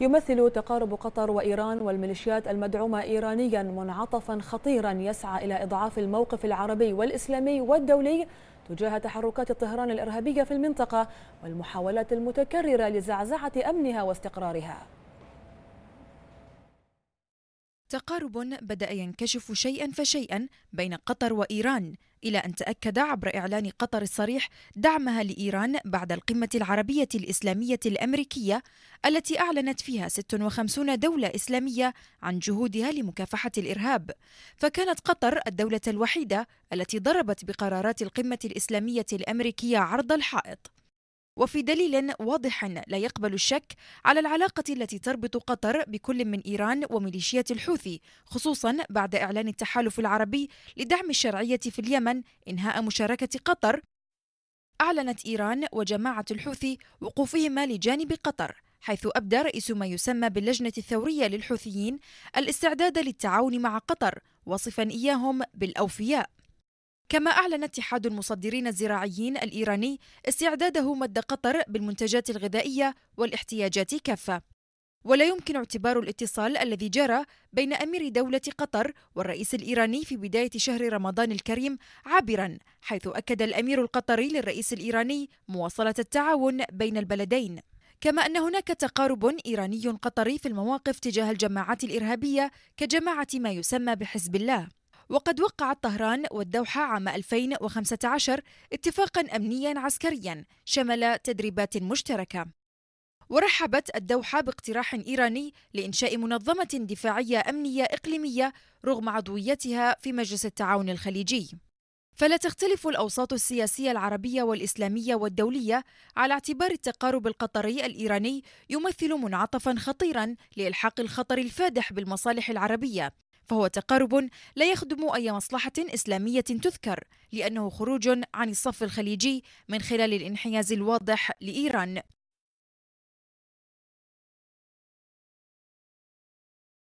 يمثل تقارب قطر وإيران والميليشيات المدعومة إيرانيا منعطفا خطيرا يسعى إلى إضعاف الموقف العربي والإسلامي والدولي تجاه تحركات طهران الإرهابية في المنطقة والمحاولات المتكررة لزعزعة أمنها واستقرارها تقارب بدأ ينكشف شيئا فشيئا بين قطر وإيران إلى أن تأكد عبر إعلان قطر الصريح دعمها لإيران بعد القمة العربية الإسلامية الأمريكية التي أعلنت فيها 56 دولة إسلامية عن جهودها لمكافحة الإرهاب، فكانت قطر الدولة الوحيدة التي ضربت بقرارات القمة الإسلامية الأمريكية عرض الحائط. وفي دليل واضح لا يقبل الشك على العلاقة التي تربط قطر بكل من إيران وميليشيات الحوثي خصوصا بعد إعلان التحالف العربي لدعم الشرعية في اليمن إنهاء مشاركة قطر أعلنت إيران وجماعة الحوثي وقوفهما لجانب قطر حيث أبدى رئيس ما يسمى باللجنة الثورية للحوثيين الاستعداد للتعاون مع قطر وصفا إياهم بالأوفياء كما أعلن اتحاد المصدرين الزراعيين الإيراني استعداده مد قطر بالمنتجات الغذائية والاحتياجات كافة ولا يمكن اعتبار الاتصال الذي جرى بين أمير دولة قطر والرئيس الإيراني في بداية شهر رمضان الكريم عابرا حيث أكد الأمير القطري للرئيس الإيراني مواصلة التعاون بين البلدين كما أن هناك تقارب إيراني قطري في المواقف تجاه الجماعات الإرهابية كجماعة ما يسمى بحزب الله وقد وقعت طهران والدوحة عام 2015 اتفاقا أمنيا عسكريا شمل تدريبات مشتركة ورحبت الدوحة باقتراح إيراني لإنشاء منظمة دفاعية أمنية إقليمية رغم عضويتها في مجلس التعاون الخليجي فلا تختلف الاوساط السياسيه العربيه والاسلاميه والدوليه على اعتبار التقارب القطري الايراني يمثل منعطفا خطيرا لالحاق الخطر الفادح بالمصالح العربيه فهو تقارب لا يخدم أي مصلحة إسلامية تذكر لأنه خروج عن الصف الخليجي من خلال الانحياز الواضح لإيران